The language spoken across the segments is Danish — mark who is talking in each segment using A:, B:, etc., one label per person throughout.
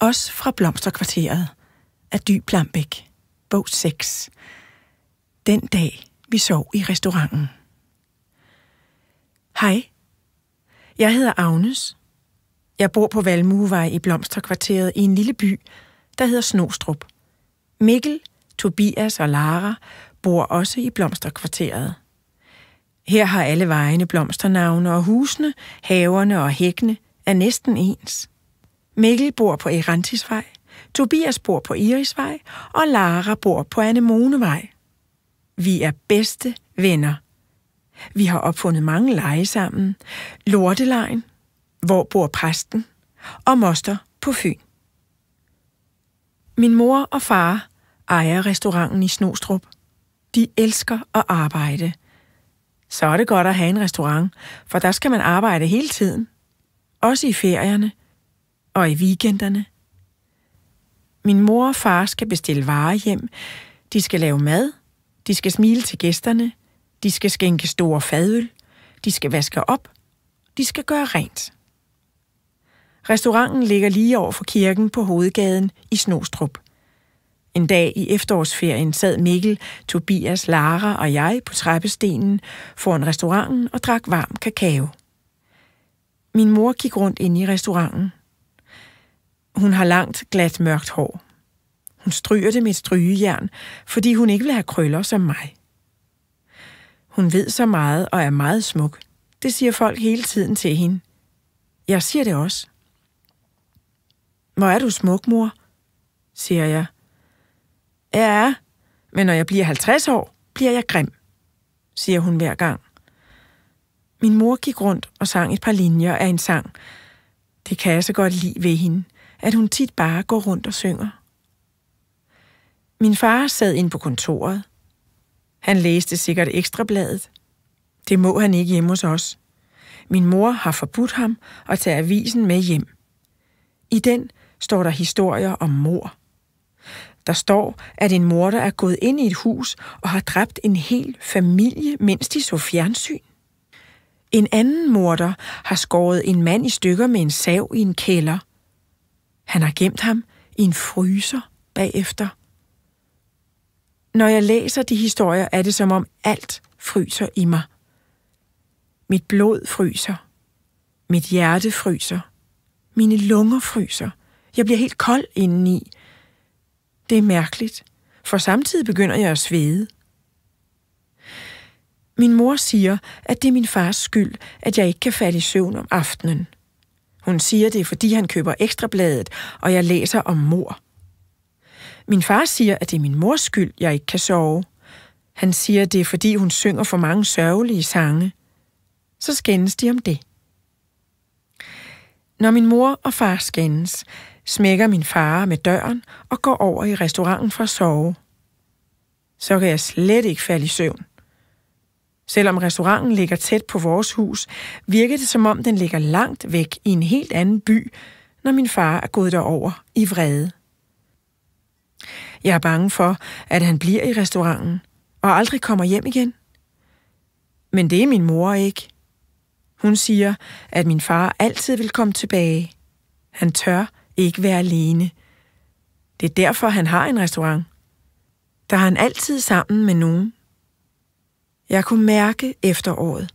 A: Os fra Blomsterkvarteret af Dyb Lambæk, bog 6. Den dag, vi sov i restauranten. Hej, jeg hedder Agnes. Jeg bor på Valmuevej i Blomsterkvarteret i en lille by, der hedder Snostrup. Mikkel, Tobias og Lara bor også i Blomsterkvarteret. Her har alle vejene blomsternavne, og husene, haverne og hækkene er næsten ens. Mikkel bor på Erantisvej, Tobias bor på Irisvej, og Lara bor på Anemonevej. Vi er bedste venner. Vi har opfundet mange lege sammen. Lortelejen, hvor bor præsten, og moster på Fyn. Min mor og far ejer restauranten i Snostrup. De elsker at arbejde. Så er det godt at have en restaurant, for der skal man arbejde hele tiden. Også i ferierne – og i weekenderne. Min mor og far skal bestille varer hjem. De skal lave mad. De skal smile til gæsterne. De skal skænke store fadøl. De skal vaske op. De skal gøre rent. Restauranten ligger lige over for kirken på hovedgaden i Snostrup. En dag i efterårsferien sad Mikkel, Tobias, Lara og jeg på trappestenen foran restauranten og drak varm kakao. Min mor gik rundt ind i restauranten. Hun har langt, glat, mørkt hår. Hun stryger det med et strygejern, fordi hun ikke vil have krøller som mig. Hun ved så meget og er meget smuk. Det siger folk hele tiden til hende. Jeg siger det også. Hvor er du smuk, mor? siger jeg. Ja, men når jeg bliver 50 år, bliver jeg grim, siger hun hver gang. Min mor gik rundt og sang et par linjer af en sang. Det kan jeg så godt lide ved hende – at hun tit bare går rundt og synger. Min far sad inde på kontoret. Han læste sikkert ekstrabladet. Det må han ikke hjemme hos os. Min mor har forbudt ham at tage avisen med hjem. I den står der historier om mor. Der står, at en der er gået ind i et hus og har dræbt en hel familie, mens de så fjernsyn. En anden morter har skåret en mand i stykker med en sav i en kælder – han har gemt ham i en fryser bagefter. Når jeg læser de historier, er det som om alt fryser i mig. Mit blod fryser. Mit hjerte fryser. Mine lunger fryser. Jeg bliver helt kold indeni. Det er mærkeligt, for samtidig begynder jeg at svede. Min mor siger, at det er min fars skyld, at jeg ikke kan falde i søvn om aftenen. Hun siger, det er fordi, han køber ekstrabladet, og jeg læser om mor. Min far siger, at det er min mors skyld, jeg ikke kan sove. Han siger, det er fordi, hun synger for mange sørgelige sange. Så skændes de om det. Når min mor og far skændes, smækker min far med døren og går over i restauranten for at sove. Så kan jeg slet ikke falde i søvn. Selvom restauranten ligger tæt på vores hus, virker det som om den ligger langt væk i en helt anden by, når min far er gået derover i vrede. Jeg er bange for, at han bliver i restauranten og aldrig kommer hjem igen. Men det er min mor ikke. Hun siger, at min far altid vil komme tilbage. Han tør ikke være alene. Det er derfor, han har en restaurant. Der er han altid sammen med nogen. Jeg kunne mærke efteråret,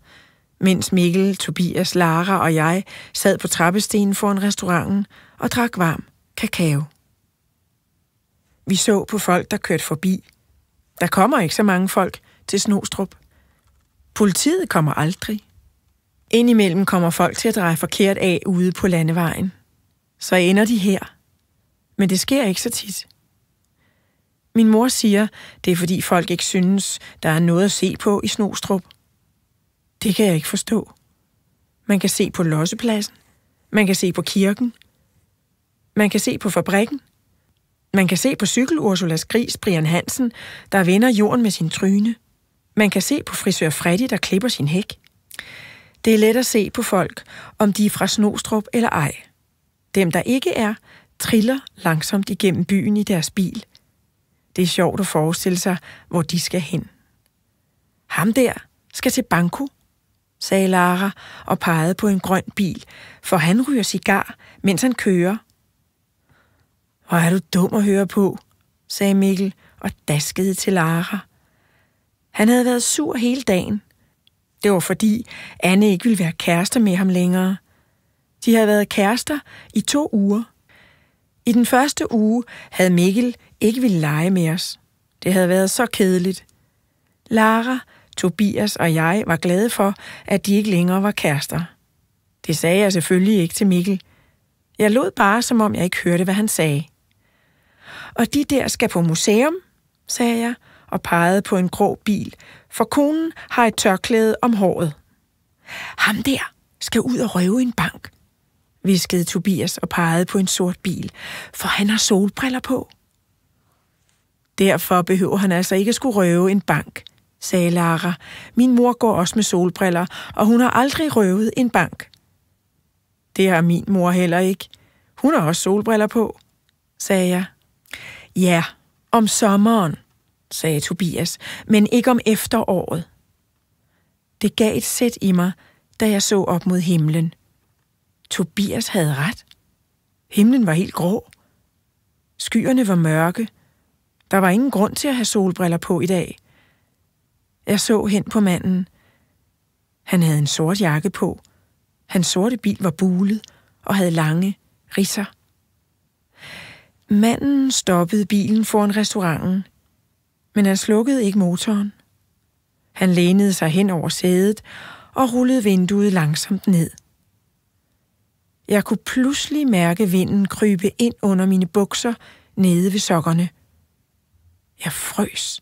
A: mens Mikkel, Tobias, Lara og jeg sad på trappestenen foran restauranten og drak varm kakao. Vi så på folk, der kørte forbi. Der kommer ikke så mange folk til Snostrup. Politiet kommer aldrig. Indimellem kommer folk til at dreje forkert af ude på landevejen. Så ender de her. Men det sker ikke så tit. Min mor siger, det er fordi folk ikke synes, der er noget at se på i Snostrup. Det kan jeg ikke forstå. Man kan se på lossepladsen. Man kan se på kirken. Man kan se på fabrikken. Man kan se på cykel Ursulas gris Brian Hansen, der vender jorden med sin tryne. Man kan se på frisør Freddy, der klipper sin hæk. Det er let at se på folk, om de er fra Snostrup eller ej. Dem, der ikke er, triller langsomt igennem byen i deres bil, det er sjovt at forestille sig, hvor de skal hen. Ham der skal til Banco, sagde Lara og pegede på en grøn bil, for han ryger cigar, mens han kører. Hvor er du dum at høre på, sagde Mikkel og daskede til Lara. Han havde været sur hele dagen. Det var fordi Anne ikke ville være kærester med ham længere. De havde været kærester i to uger. I den første uge havde Mikkel ikke ville lege med os. Det havde været så kedeligt. Lara, Tobias og jeg var glade for, at de ikke længere var kærester. Det sagde jeg selvfølgelig ikke til Mikkel. Jeg lod bare, som om jeg ikke hørte, hvad han sagde. Og de der skal på museum, sagde jeg og pegede på en grå bil, for konen har et tørklæde om håret. Ham der skal ud og røve en bank, viskede Tobias og pegede på en sort bil, for han har solbriller på. Derfor behøver han altså ikke skulle røve en bank, sagde Lara. Min mor går også med solbriller, og hun har aldrig røvet en bank. Det har min mor heller ikke. Hun har også solbriller på, sagde jeg. Ja, om sommeren, sagde Tobias, men ikke om efteråret. Det gav et sæt i mig, da jeg så op mod himlen. Tobias havde ret. Himlen var helt grå. Skyerne var mørke, der var ingen grund til at have solbriller på i dag. Jeg så hen på manden. Han havde en sort jakke på. Hans sorte bil var bulet og havde lange risser. Manden stoppede bilen foran restauranten, men han slukkede ikke motoren. Han lænede sig hen over sædet og rullede vinduet langsomt ned. Jeg kunne pludselig mærke vinden krybe ind under mine bukser nede ved sokkerne – jeg frøs.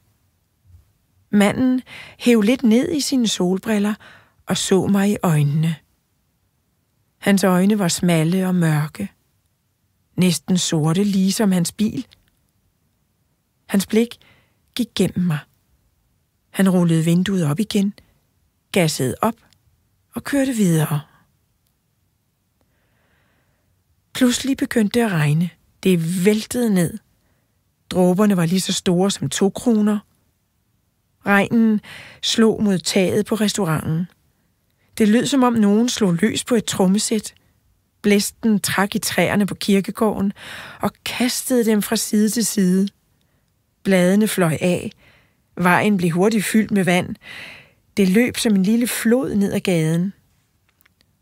A: Manden hævde lidt ned i sine solbriller og så mig i øjnene. Hans øjne var smalle og mørke. Næsten sorte, ligesom hans bil. Hans blik gik gennem mig. Han rullede vinduet op igen, gassede op og kørte videre. Pludselig begyndte det at regne. Det væltede ned. Dråberne var lige så store som to kroner. Regnen slog mod taget på restauranten. Det lød som om nogen slog løs på et trommesæt. Blæsten trak i træerne på kirkegården og kastede dem fra side til side. Bladene fløj af. Vejen blev hurtigt fyldt med vand. Det løb som en lille flod ned ad gaden.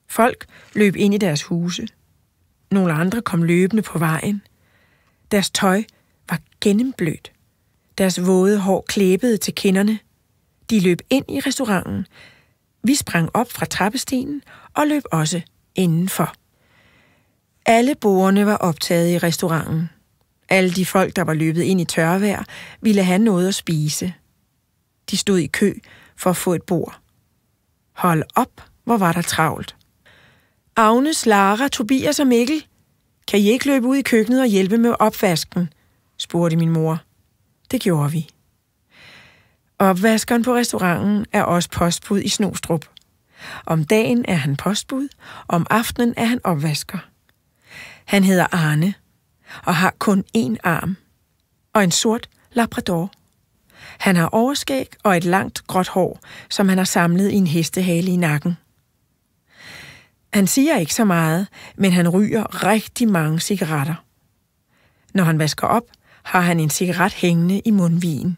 A: Folk løb ind i deres huse. Nogle andre kom løbende på vejen. Deres tøj gennemblødt. Deres våde hår klæbede til kinderne. De løb ind i restauranten. Vi sprang op fra trappestenen og løb også indenfor. Alle borgerne var optaget i restauranten. Alle de folk, der var løbet ind i tørvejr, ville have noget at spise. De stod i kø for at få et bord. Hold op, hvor var der travlt. Agnes, Lara, Tobias og Mikkel, kan I ikke løbe ud i køkkenet og hjælpe med opvasken? spurgte min mor. Det gjorde vi. Opvaskeren på restauranten er også postbud i Snostrup. Om dagen er han postbud, om aftenen er han opvasker. Han hedder Arne og har kun én arm og en sort labrador. Han har overskæg og et langt gråt hår, som han har samlet i en hestehale i nakken. Han siger ikke så meget, men han ryger rigtig mange cigaretter. Når han vasker op, har han en cigaret hængende i mundvigen.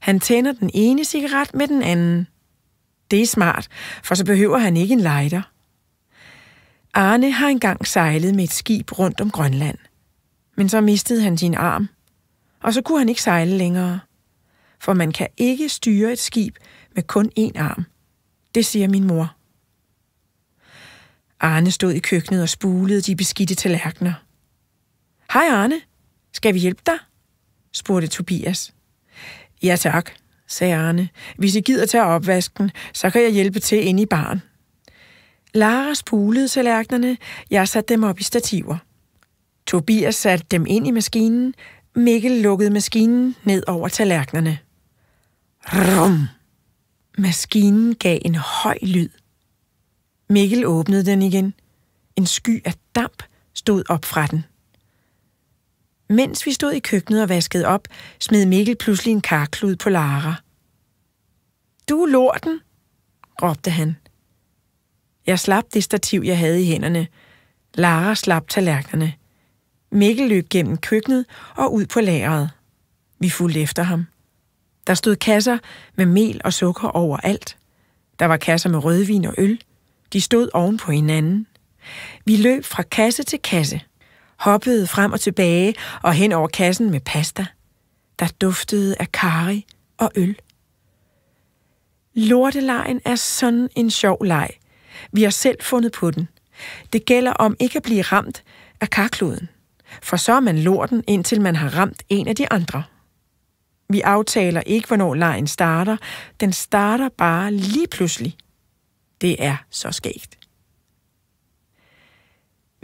A: Han tænder den ene cigaret med den anden. Det er smart, for så behøver han ikke en lighter. Arne har engang sejlet med et skib rundt om Grønland. Men så mistede han sin arm, og så kunne han ikke sejle længere. For man kan ikke styre et skib med kun én arm. Det siger min mor. Arne stod i køkkenet og spulede de beskidte tallerkener. Hej Arne, skal vi hjælpe dig? spurgte Tobias. Ja tak, sagde Arne. Hvis I gider tage opvasken, så kan jeg hjælpe til ind i barn. Lara spulede tallerkenerne. Jeg satte dem op i stativer. Tobias satte dem ind i maskinen. Mikkel lukkede maskinen ned over tallerkenerne. Rum! Maskinen gav en høj lyd. Mikkel åbnede den igen. En sky af damp stod op fra den. Mens vi stod i køkkenet og vaskede op, smed Mikkel pludselig en karklud på Lara. Du er lorten, råbte han. Jeg slap det stativ, jeg havde i hænderne. Lara slap tallerkenerne. Mikkel løb gennem køkkenet og ud på lageret. Vi fulgte efter ham. Der stod kasser med mel og sukker overalt. Der var kasser med rødvin og øl. De stod oven på hinanden. Vi løb fra kasse til kasse – hoppede frem og tilbage og hen over kassen med pasta, der duftede af kari og øl. Lortelejen er sådan en sjov leg. Vi har selv fundet på den. Det gælder om ikke at blive ramt af karkloden, for så er man lorten, indtil man har ramt en af de andre. Vi aftaler ikke, hvornår lejen starter. Den starter bare lige pludselig. Det er så skægt.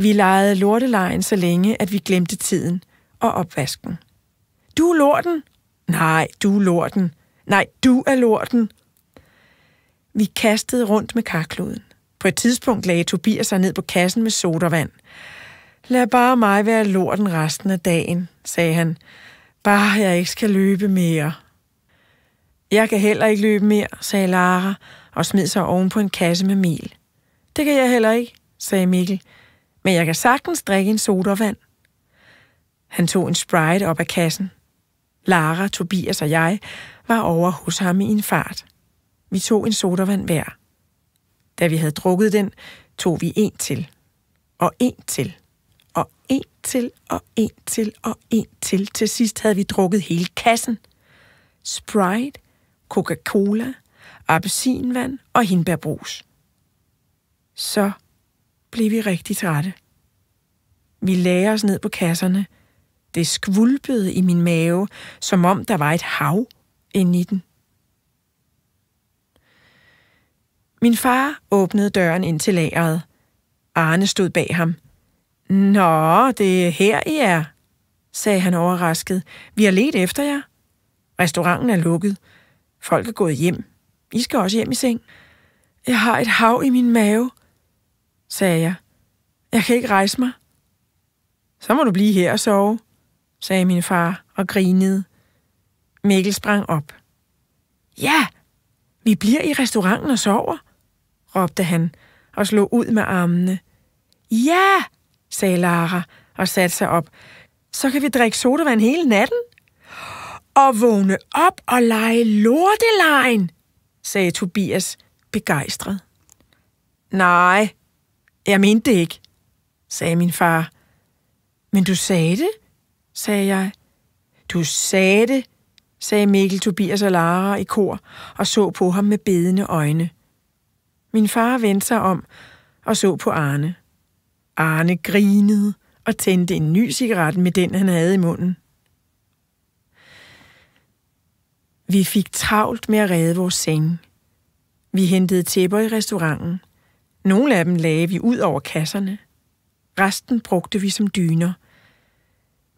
A: Vi legede lortelejen så længe, at vi glemte tiden og opvasken. Du er lorten. Nej, du er lorten. Nej, du er lorten. Vi kastede rundt med karkloden. På et tidspunkt lagde Tobias sig ned på kassen med sodavand. Lad bare mig være lorten resten af dagen, sagde han. Bare jeg ikke skal løbe mere. Jeg kan heller ikke løbe mere, sagde Lara og smed sig oven på en kasse med mel. Det kan jeg heller ikke, sagde Mikkel men jeg kan sagtens drikke en sodavand. Han tog en Sprite op af kassen. Lara, Tobias og jeg var over hos ham i en fart. Vi tog en sodavand hver. Da vi havde drukket den, tog vi en til. Og en til. Og en til, og en til, og en til. Til sidst havde vi drukket hele kassen. Sprite, Coca-Cola, appelsinvand og hindbærbrus. Så blev vi rigtig trætte. Vi lagde os ned på kasserne. Det skvulpede i min mave, som om der var et hav inde i den. Min far åbnede døren ind til lageret. Arne stod bag ham. Nå, det er her, I er, sagde han overrasket. Vi har let efter jer. Restauranten er lukket. Folk er gået hjem. I skal også hjem i seng. Jeg har et hav i min mave, sagde jeg. Jeg kan ikke rejse mig. Så må du blive her og sove, sagde min far og grinede. Mikkel sprang op. Ja, vi bliver i restauranten og sover, råbte han og slog ud med armene. Ja, sagde Lara og satte sig op. Så kan vi drikke sodavand hele natten. Og vågne op og lege lortelejen, sagde Tobias begejstret. Nej, jeg mente det ikke, sagde min far. Men du sagde det, sagde jeg. Du sagde det, sagde Mikkel, Tobias og Lara i kor og så på ham med bedende øjne. Min far vendte sig om og så på Arne. Arne grinede og tændte en ny cigaret med den, han havde i munden. Vi fik travlt med at redde vores seng. Vi hentede tæpper i restauranten – nogle af dem lagde vi ud over kasserne. Resten brugte vi som dyner.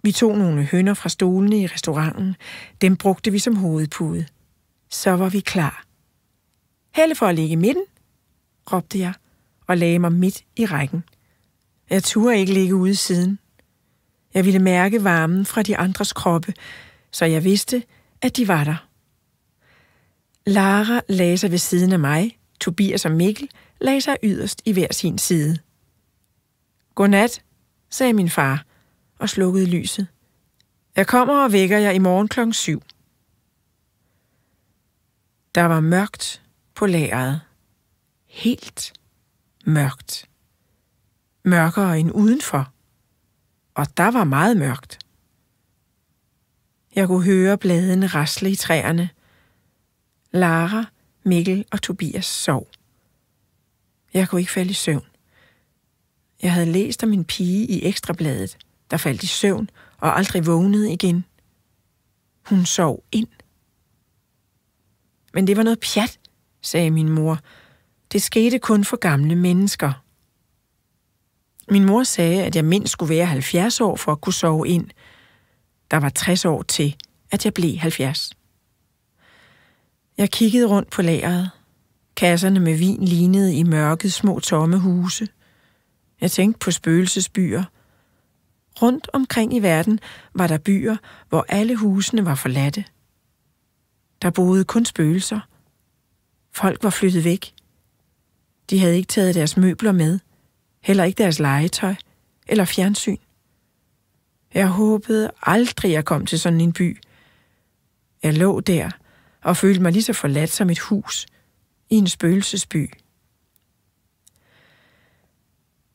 A: Vi tog nogle hønder fra stolene i restauranten. Dem brugte vi som hovedpude. Så var vi klar. Helle for at ligge i midten, råbte jeg og lagde mig midt i rækken. Jeg turde ikke ligge ude siden. Jeg ville mærke varmen fra de andres kroppe, så jeg vidste, at de var der. Lara lagde sig ved siden af mig, Tobias og Mikkel lagde sig yderst i hver sin side. Godnat, sagde min far og slukkede lyset. Jeg kommer og vækker jer i morgen klokken syv. Der var mørkt på lageret. Helt mørkt. Mørkere end udenfor. Og der var meget mørkt. Jeg kunne høre bladene rasle i træerne. Lara, Mikkel og Tobias sov. Jeg kunne ikke falde i søvn. Jeg havde læst om en pige i ekstrabladet, der faldt i søvn og aldrig vågnede igen. Hun sov ind. Men det var noget pjat, sagde min mor. Det skete kun for gamle mennesker. Min mor sagde, at jeg mindst skulle være 70 år for at kunne sove ind. Der var 60 år til, at jeg blev 70. Jeg kiggede rundt på lageret. Kasserne med vin lignede i mørket små tomme huse. Jeg tænkte på spøgelsesbyer. Rundt omkring i verden var der byer, hvor alle husene var forladte. Der boede kun spøgelser. Folk var flyttet væk. De havde ikke taget deres møbler med, heller ikke deres legetøj eller fjernsyn. Jeg håbede aldrig, jeg kom til sådan en by. Jeg lå der og følte mig lige så forladt som et hus – i en spøgelsesby.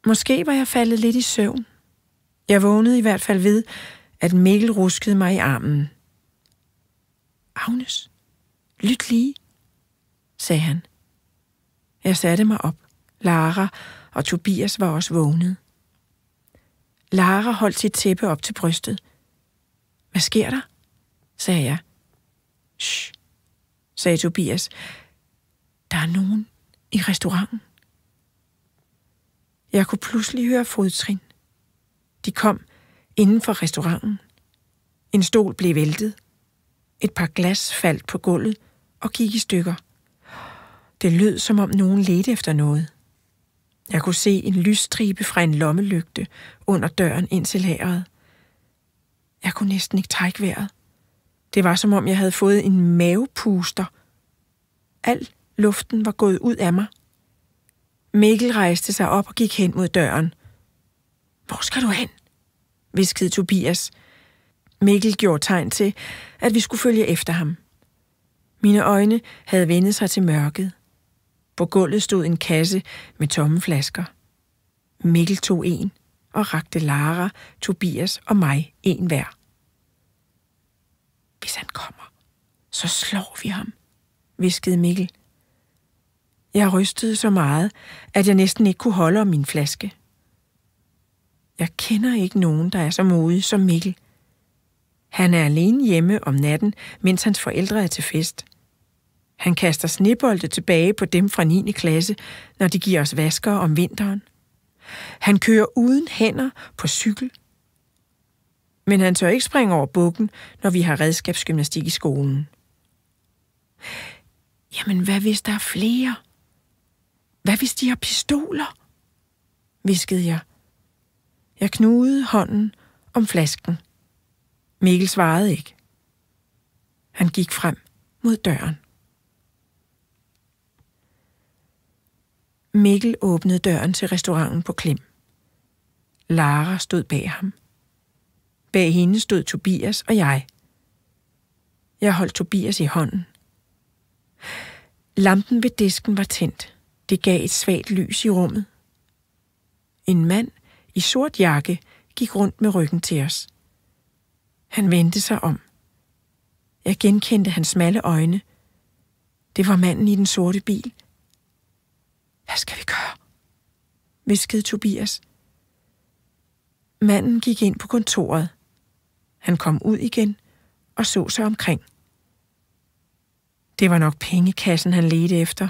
A: Måske var jeg faldet lidt i søvn. Jeg vågnede i hvert fald ved, at Mikkel ruskede mig i armen. Agnes, lyt lige, sagde han. Jeg satte mig op. Lara og Tobias var også vågnet. Lara holdt sit tæppe op til brystet. Hvad sker der? sagde jeg. Shh, sagde Tobias. Der er nogen i restauranten. Jeg kunne pludselig høre fodtrin. De kom inden for restauranten. En stol blev væltet. Et par glas faldt på gulvet og gik i stykker. Det lød, som om nogen ledte efter noget. Jeg kunne se en lysstribe fra en lommelygte under døren ind til lageret. Jeg kunne næsten ikke trække vejret. Det var, som om jeg havde fået en mavepuster. Alt Luften var gået ud af mig. Mikkel rejste sig op og gik hen mod døren. Hvor skal du hen? viskede Tobias. Mikkel gjorde tegn til, at vi skulle følge efter ham. Mine øjne havde vendt sig til mørket. På gulvet stod en kasse med tomme flasker. Mikkel tog en og rakte Lara, Tobias og mig en hver. Hvis han kommer, så slår vi ham, viskede Mikkel. Jeg rystede så meget, at jeg næsten ikke kunne holde om min flaske. Jeg kender ikke nogen, der er så modig som Mikkel. Han er alene hjemme om natten, mens hans forældre er til fest. Han kaster snebolde tilbage på dem fra 9. klasse, når de giver os vasker om vinteren. Han kører uden hænder på cykel. Men han tør ikke springe over bukken, når vi har redskabsgymnastik i skolen. Jamen, hvad hvis der er flere? Hvad hvis de har pistoler? viskede jeg. Jeg knugede hånden om flasken. Mikkel svarede ikke. Han gik frem mod døren. Mikkel åbnede døren til restauranten på Klim. Lara stod bag ham. Bag hende stod Tobias og jeg. Jeg holdt Tobias i hånden. Lampen ved disken var tændt. Det gav et svagt lys i rummet. En mand i sort jakke gik rundt med ryggen til os. Han vendte sig om. Jeg genkendte hans smalle øjne. Det var manden i den sorte bil. Hvad skal vi gøre? viskede Tobias. Manden gik ind på kontoret. Han kom ud igen og så sig omkring. Det var nok pengekassen, han ledte efter.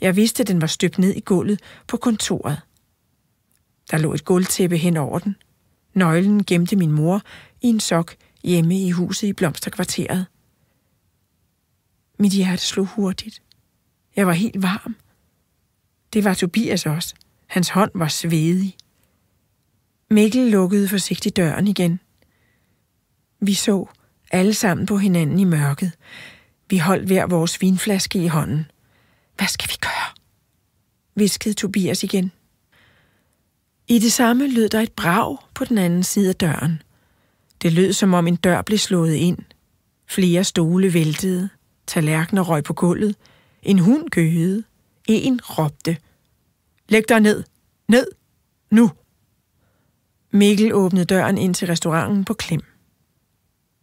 A: Jeg vidste, den var støbt ned i gulvet på kontoret. Der lå et gulvtæppe hen over den. Nøglen gemte min mor i en sok hjemme i huset i Blomsterkvarteret. Mit hjerte slog hurtigt. Jeg var helt varm. Det var Tobias også. Hans hånd var svedig. Mikkel lukkede forsigtigt døren igen. Vi så alle sammen på hinanden i mørket. Vi holdt hver vores vinflaske i hånden. Hvad skal vi gøre? viskede Tobias igen. I det samme lød der et brag på den anden side af døren. Det lød, som om en dør blev slået ind. Flere stole væltede, tallerkener røg på gulvet, en hund gøede, en råbte. Læg dig ned! Ned! Nu! Mikkel åbnede døren ind til restauranten på klem.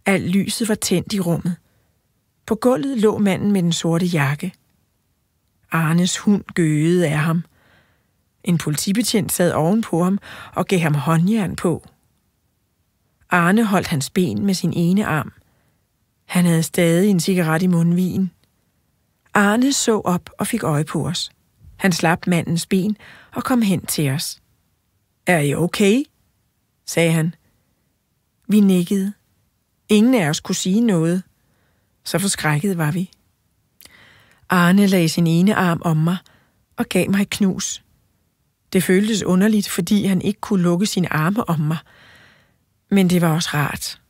A: Alt lyset var tændt i rummet. På gulvet lå manden med den sorte jakke – Arnes hund gøede af ham. En politibetjent sad ovenpå ham og gav ham håndjern på. Arne holdt hans ben med sin ene arm. Han havde stadig en cigaret i mundvigen. Arne så op og fik øje på os. Han slap mandens ben og kom hen til os. Er I okay? sagde han. Vi nikkede. Ingen af os kunne sige noget. Så forskrækket var vi. Arne lagde sin ene arm om mig og gav mig et knus. Det føltes underligt, fordi han ikke kunne lukke sine arme om mig. Men det var også rart.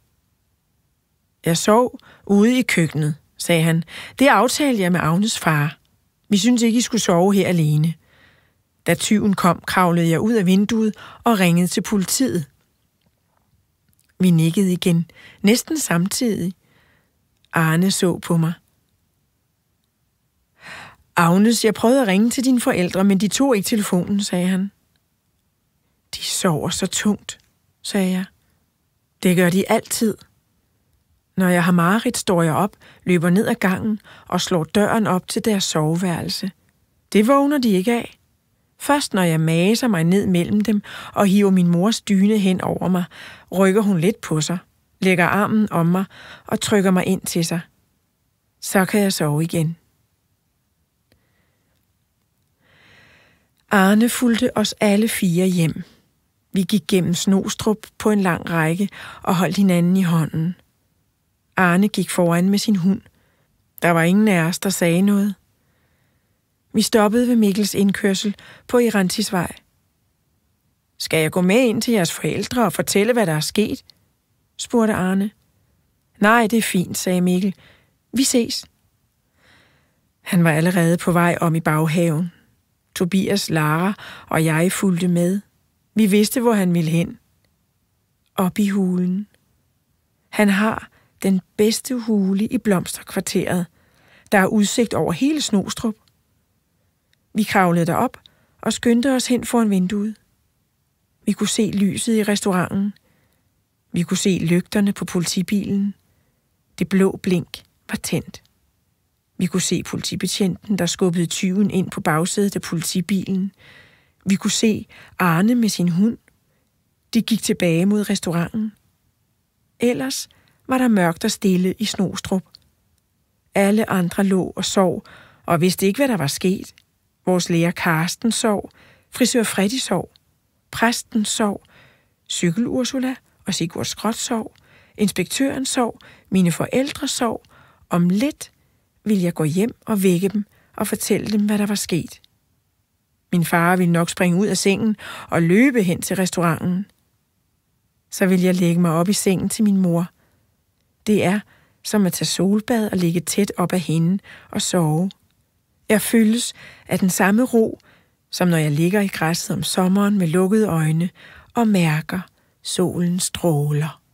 A: Jeg sov ude i køkkenet, sagde han. Det aftalte jeg med Agnes far. Vi synes ikke, I skulle sove her alene. Da tyven kom, kravlede jeg ud af vinduet og ringede til politiet. Vi nikkede igen, næsten samtidig. Arne så på mig. Agnes, jeg prøvede at ringe til dine forældre, men de tog ikke telefonen, sagde han. De sover så tungt, sagde jeg. Det gør de altid. Når jeg har mareridt, står jeg op, løber ned ad gangen og slår døren op til deres soveværelse. Det vågner de ikke af. Først når jeg maser mig ned mellem dem og hiver min mors dyne hen over mig, rykker hun lidt på sig, lægger armen om mig og trykker mig ind til sig. Så kan jeg sove igen. Arne fulgte os alle fire hjem. Vi gik gennem Snostrup på en lang række og holdt hinanden i hånden. Arne gik foran med sin hund. Der var ingen af os, der sagde noget. Vi stoppede ved Mikkels indkørsel på Irantisvej. Skal jeg gå med ind til jeres forældre og fortælle, hvad der er sket? spurgte Arne. Nej, det er fint, sagde Mikkel. Vi ses. Han var allerede på vej om i baghaven. Tobias Lara og jeg fulgte med. Vi vidste, hvor han ville hen. Op i hulen. Han har den bedste hule i blomsterkvarteret. Der er udsigt over hele Snostrup. Vi kravlede derop og skyndte os hen foran vinduet. Vi kunne se lyset i restauranten. Vi kunne se lygterne på politibilen. Det blå blink var tændt. Vi kunne se politibetjenten, der skubbede tyven ind på bagsædet af politibilen. Vi kunne se Arne med sin hund. De gik tilbage mod restauranten. Ellers var der mørkt og stille i Snostrup. Alle andre lå og sov, og vidste ikke, hvad der var sket. Vores lærer Karsten sov, frisør Freddy sov, præsten sov, cykel Ursula og Sigurd Skrot sov, inspektøren sov, mine forældre sov, om lidt ville jeg gå hjem og vække dem og fortælle dem, hvad der var sket. Min far ville nok springe ud af sengen og løbe hen til restauranten. Så ville jeg lægge mig op i sengen til min mor. Det er som at tage solbad og ligge tæt op af hende og sove. Jeg føles af den samme ro, som når jeg ligger i græsset om sommeren med lukkede øjne og mærker solens stråler.